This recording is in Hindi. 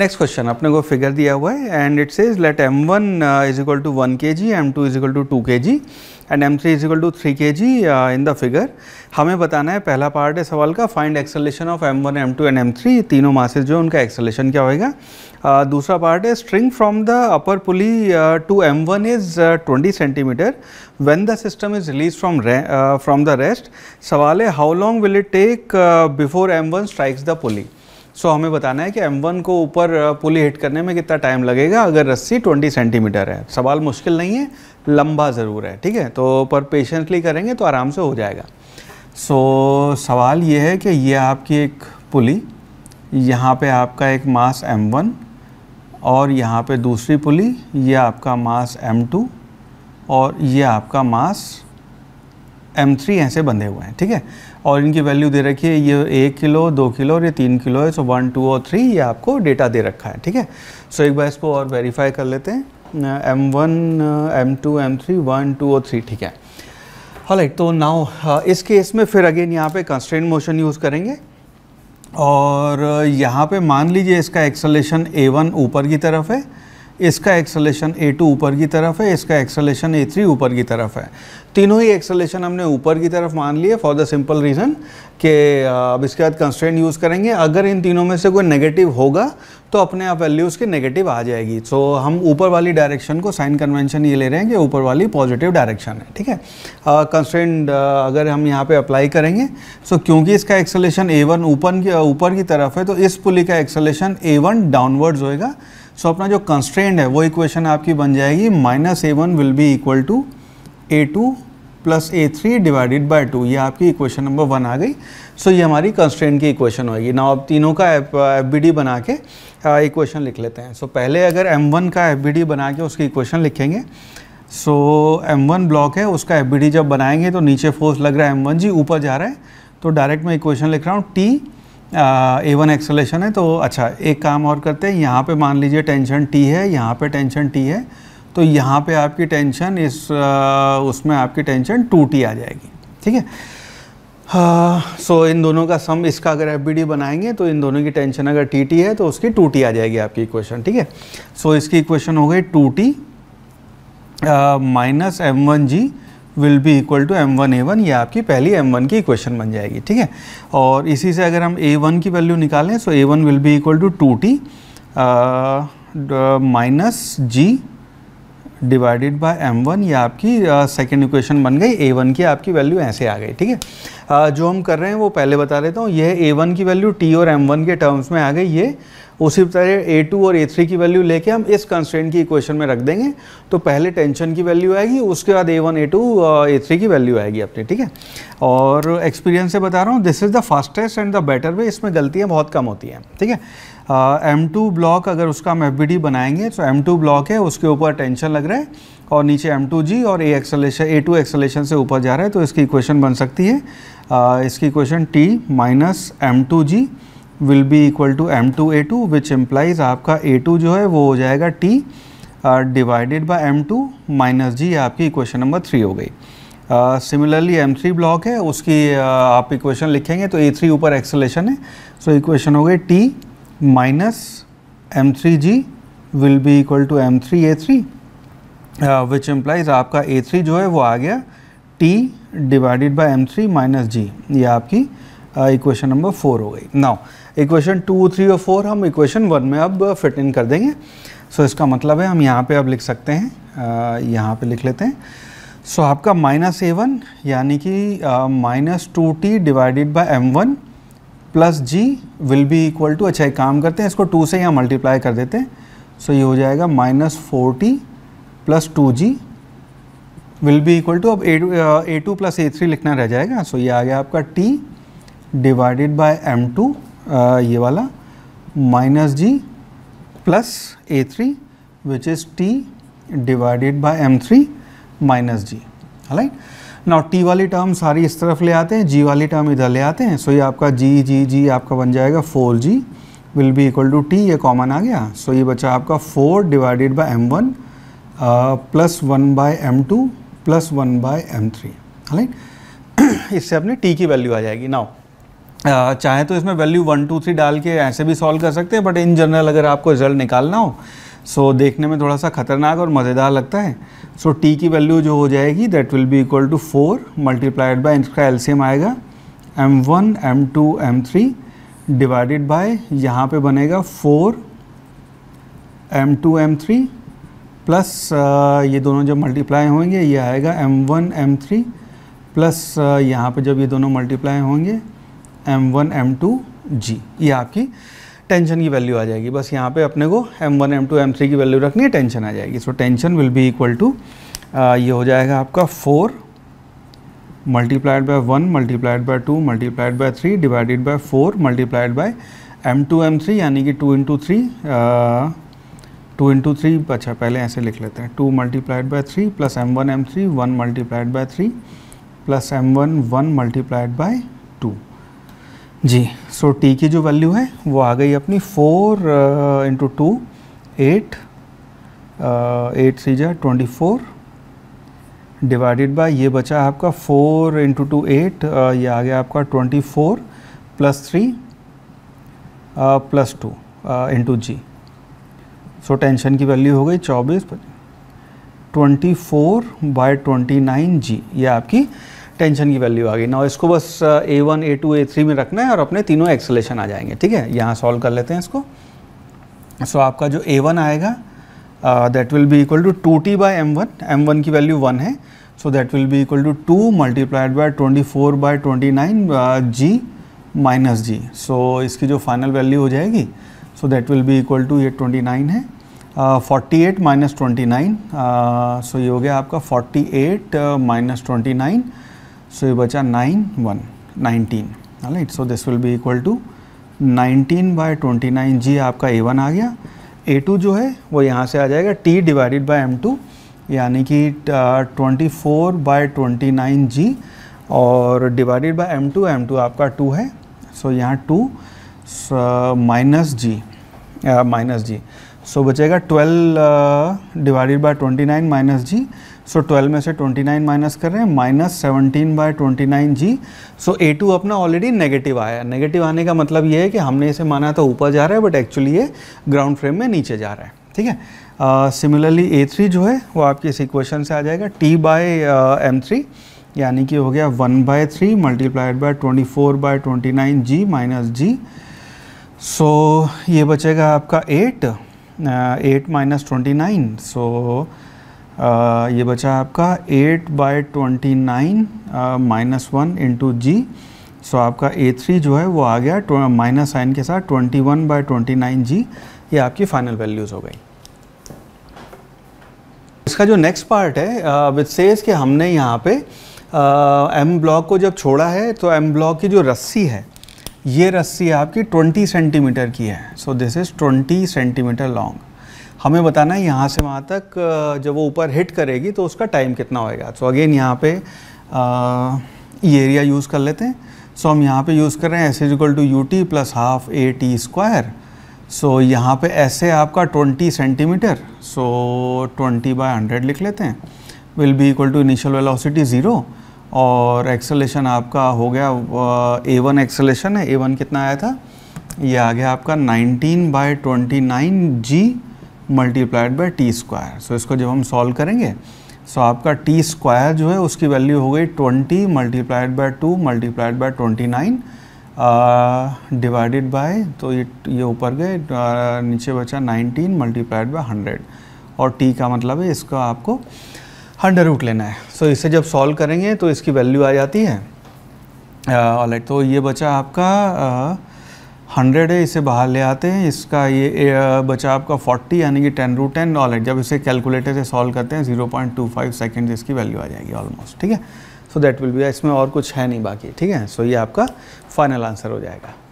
नेक्स्ट क्वेश्चन अपने को फिगर दिया हुआ है and it says let M one is equal to one K G M two is equal to two K G and M three is equal to three K G in the figure हमें बताना है पहला पार्ट है सवाल का find acceleration of M one M two and M three तीनों मासेज जो उनका एक्सेलेशन क्या होएगा uh, दूसरा पार्ट है string from the upper pulley to M one is twenty centimetre when the system is release from from the rest सवाल है how long will it take before M one strikes the pulley so so, हमें बताना है कि M1 को ऊपर पुली हिट करने में कितना टाइम लगेगा अगर रस्सी 20 सेंटीमीटर है सवाल मुश्किल नहीं है लंबा ज़रूर है ठीक है तो पर पेशेंटली करेंगे तो आराम से हो जाएगा सो so, सवाल ये है कि ये आपकी एक पुली यहाँ पे आपका एक मास M1 और यहाँ पे दूसरी पुली ये आपका मास M2 और ये आपका मास एम थ्री ऐसे बंधे हुए हैं ठीक है और इनकी वैल्यू दे रखी है ये एक किलो दो किलो और ये तीन किलो है सो वन टू और थ्री ये आपको डेटा दे रखा है ठीक है सो एक बार इसको और वेरीफाई कर लेते हैं M one M two M three one two और थ्री ठीक है हॉलाइट तो नाउ इस केस में फिर अगेन यहाँ पे कंस्टेंट मोशन यूज़ करेंगे और यहाँ पे मान लीजिए इसका एक्सलेशन ए वन ऊपर की तरफ है इसका एक्सलेशन ए टू ऊपर की तरफ है इसका एक्सलेशन ए थ्री ऊपर की तरफ है तीनों ही एक्सलेशन हमने ऊपर की तरफ मान लिए फॉर द सिंपल रीज़न कि अब इसके बाद कंस्टेंट यूज़ करेंगे अगर इन तीनों में से कोई नेगेटिव होगा तो अपने आप वैल्यूज़ की नेगेटिव आ जाएगी सो so, हम ऊपर वाली डायरेक्शन को साइन कन्वेंशन ये ले रहे हैं कि ऊपर वाली पॉजिटिव डायरेक्शन है ठीक है कंस्टेंट uh, अगर हम यहाँ पे अप्लाई करेंगे सो so, क्योंकि इसका एक्सलेशन ए वन ऊपर की ऊपर की तरफ है तो इस पुली का एक्सलेशन ए वन डाउनवर्ड्स होएगा सो so, अपना जो कंस्ट्रेंड है वो इक्वेशन आपकी बन जाएगी minus A one will be equal to A two plus A three divided by two ये आपकी इक्वेशन नंबर वन आ गई सो so, ये हमारी कंस्ट्रेंट की इक्वेशन होगी ना अब तीनों का एफ बी डी बना के इक्वेशन लिख लेते हैं सो so, पहले अगर एम वन का एफ बी डी बना के उसकी इक्वेशन लिखेंगे सो एम वन ब्लॉक है उसका एफ बी डी जब बनाएंगे तो नीचे फोर्स लग रहा है एम वन जी ऊपर जा रहा है तो डायरेक्ट मैं इक्वेशन लिख रहा हूँ टी ए वन एक्सलेशन है तो अच्छा एक काम और करते हैं यहाँ पे मान लीजिए टेंशन टी है यहाँ पे टेंशन टी है तो यहाँ पे आपकी टेंशन इस आ, उसमें आपकी टेंशन टू टी आ जाएगी ठीक है सो इन दोनों का सम इसका अगर एफ बनाएंगे तो इन दोनों की टेंशन अगर टी टी है तो उसकी टू टी आ जाएगी आपकी इक्वेशन ठीक है सो इसकी इक्वेशन हो गई two T minus M one G will be equal to M one A one ये आपकी पहली एम वन की इक्वेशन बन जाएगी ठीक है और इसी से अगर हम ए वन की वैल्यू निकालें so A one will be equal to two T minus G divided by M one ये आपकी सेकेंड इक्वेशन बन गई ए वन की आपकी वैल्यू ऐसे आ गई ठीक है uh, जो हम कर रहे हैं वो पहले बता देता हूँ यह ए वन की वैल्यू टी और एम वन के टर्म्स में आ गई ये उसी तरह ए टू और ए थ्री की वैल्यू लेके हम इस कंस्टेंट की इक्वेशन में रख देंगे तो पहले टेंशन की वैल्यू आएगी उसके बाद A one A two A three की वैल्यू आएगी अपनी ठीक है और एक्सपीरियंस से बता रहा हूँ this is the fastest and the better way इसमें गलतियाँ बहुत कम होती हैं ठीक है एम टू ब्लॉक अगर उसका हम एफ बी डी बनाएंगे तो एम टू ब्लॉक है उसके ऊपर टेंशन लग रहा है और नीचे एम टू जी और A acceleration A two acceleration से ऊपर जा रहा है तो इसकी इक्वेशन बन सकती है आ, इसकी equation T minus M two G will be equal to M two A two which implies आपका ए टू जो है वो हो जाएगा T divided by M two minus G आपकी इक्वेशन नंबर थ्री हो गई सिमिलरली एम थ्री ब्लॉक है उसकी uh, आप इक्वेशन लिखेंगे तो ए थ्री ऊपर एक्सलेशन है सो so, इक्वेशन हो गई T minus M3G will be equal to M3A3 uh, which implies आपका A3 जो है वो आ गया T divided by M3 minus G ये आपकी इक्वेशन नंबर फोर हो गई नाउ इक्वेशन टू थ्री और फोर हम इक्वेशन वन में अब फिट इन कर देंगे सो so, इसका मतलब है हम यहाँ पे अब लिख सकते हैं uh, यहाँ पे लिख लेते हैं सो so, आपका माइनस ए वन यानी कि minus two T divided by M one plus G will be equal to अच्छा एक काम करते हैं इसको टू से यहाँ मल्टीप्लाई कर देते हैं सो ये हो जाएगा minus forty plus two G will be equal to अब A two plus A three लिखना रह जाएगा सो so, ये आ गया आपका T divided by M two ये वाला minus G plus A three which is T divided by M three minus G right ना टी वाली टर्म सारी इस तरफ ले आते हैं जी वाली टर्म इधर ले आते हैं सो so ये आपका जी जी जी आपका बन जाएगा four G will be equal to T ये कॉमन आ गया सो so ये बचा आपका four divided by M one plus one by M two plus one by M three right इससे अपनी टी की वैल्यू आ जाएगी नाउ uh, चाहे तो इसमें वैल्यू वन टू थ्री डाल के ऐसे भी सॉल्व कर सकते हैं बट इन जनरल अगर आपको रिजल्ट निकालना हो सो देखने में थोड़ा सा खतरनाक और मज़ेदार लगता है सो so, टी की वैल्यू जो हो जाएगी that will be equal to four multiplied by इसका एल्सियम आएगा M one M two M three divided by यहाँ पे बनेगा four M two M three plus ये दोनों जब मल्टीप्लाई होंगे ये आएगा M one M three plus यहाँ पे जब ये दोनों मल्टीप्लाई होंगे M one M two G ये आपकी टेंशन की वैल्यू आ जाएगी बस यहाँ पे अपने को M one M two M three की वैल्यू रखनी है टेंशन आ जाएगी so tension will be equal to ये हो जाएगा आपका four multiplied by one multiplied by two multiplied by three divided by four multiplied by M two M three यानी कि two into three two into three अच्छा पहले ऐसे लिख लेते हैं two multiplied by three plus M one M three one multiplied by three plus M one one multiplied by two G so so, T की जो वैल्यू है वो आ गई अपनी four into two eight eight सी जा ट्वेंटी फोर डिवाइडेड बाय ये बचा आपका फोर इंटू टू एट ये आ गया आपका twenty four plus three plus two into G so tension की वैल्यू हो गई चौबीस twenty four by twenty nine G ये आपकी टेंशन की वैल्यू आ गई ना इसको बस A one A two A three में रखना है और अपने तीनों एक्सलेशन आ जाएंगे ठीक है यहाँ सॉल्व कर लेते हैं इसको सो so, आपका जो ए वन आएगा that will be equal to two T by M one M one की वैल्यू वन है so that will be equal to two multiplied by twenty four by twenty nine G minus G so इसकी जो फाइनल वैल्यू हो जाएगी so that will be equal to ये ट्वेंटी नाइन है forty eight minus twenty nine so ये हो गया आपका forty eight minus twenty nine So, ये बचा 9 1 19 right so this will be equal to 19 twenty 29 G आपका A1 आ गया A2 जो है वो यहाँ से आ जाएगा T डिवाइडेड एम M2 यानी कि 24 बाय 29 जी और डिवाइडेड बाय M2 M2 आपका 2 है सो so, यहाँ 2 माइनस जी माइनस जी सो बचेगा 12 divided by 29 minus G so so, 12 में से 29 माइनस कर रहे हैं minus seventeen by twenty nine G so A two अपना ऑलरेडी नेगेटिव आया नेगेटिव आने का मतलब ये है कि हमने इसे माना था ऊपर जा रहा है बट एक्चुअली ये ग्राउंड फ्रेम में नीचे जा रहा है ठीक है सिमिलरली ए थ्री जो है वो आपके इस इक्वेशन से आ जाएगा टी बाय एम थ्री यानी कि हो गया one by three multiplied by twenty four by twenty nine G minus G so ये बचेगा आपका eight eight minus twenty nine so आ, ये बचा आपका eight by twenty nine minus one into G so आपका ए थ्री जो है वो आ गया माइनस साइन के साथ twenty one by twenty nine G ये आपकी फाइनल वैल्यूज़ हो गई इसका जो नेक्स्ट पार्ट है विद सेज कि हमने यहाँ पे एम ब्लॉक को जब छोड़ा है तो एम ब्लॉक की जो रस्सी है ये रस्सी आपकी 20 सेंटीमीटर की है so this is 20 centimetre long हमें बताना है यहाँ से वहाँ तक जब वो ऊपर हिट करेगी तो उसका टाइम कितना होएगा सो अगेन यहाँ पे ये एरिया यूज़ कर लेते हैं सो so, हम यहाँ पे यूज़ कर रहे हैं S is equal to U T plus half A T square so यहाँ पे ऐसे आपका 20 सेंटीमीटर सो so, 20 बाय 100 लिख लेते हैं will be equal to initial velocity zero और एक्सेलेशन आपका हो गया ए वन एक्सेलेशन है ए वन कितना आया था ये आ गया आपका 19 by 29 G multiplied by T square so इसको जब हम सॉल्व करेंगे सो so आपका टी स्क्वायर जो है उसकी वैल्यू हो गई twenty multiplied by two multiplied by twenty nine divided by तो ये ये ऊपर गए नीचे बचा नाइनटीन मल्टीप्लाइड बाय हंड्रेड और टी का मतलब है इसका आपको हंडर रूट लेना है सो so, इसे जब सॉल्व करेंगे तो इसकी वैल्यू आ जाती है ऑलराइट तो ये बचा आपका आ, हंड्रेड है इसे बाहर ले आते हैं इसका ये बचा आपका फोर्टी यानी कि टेन रू टेन ऑल जब इसे कैलकुलेटर से सॉल्व करते हैं zero point two five second इसकी वैल्यू आ जाएगी ऑलमोस्ट ठीक है सो दैट विल बी इसमें और कुछ है नहीं बाकी ठीक है सो so, ये आपका फाइनल आंसर हो जाएगा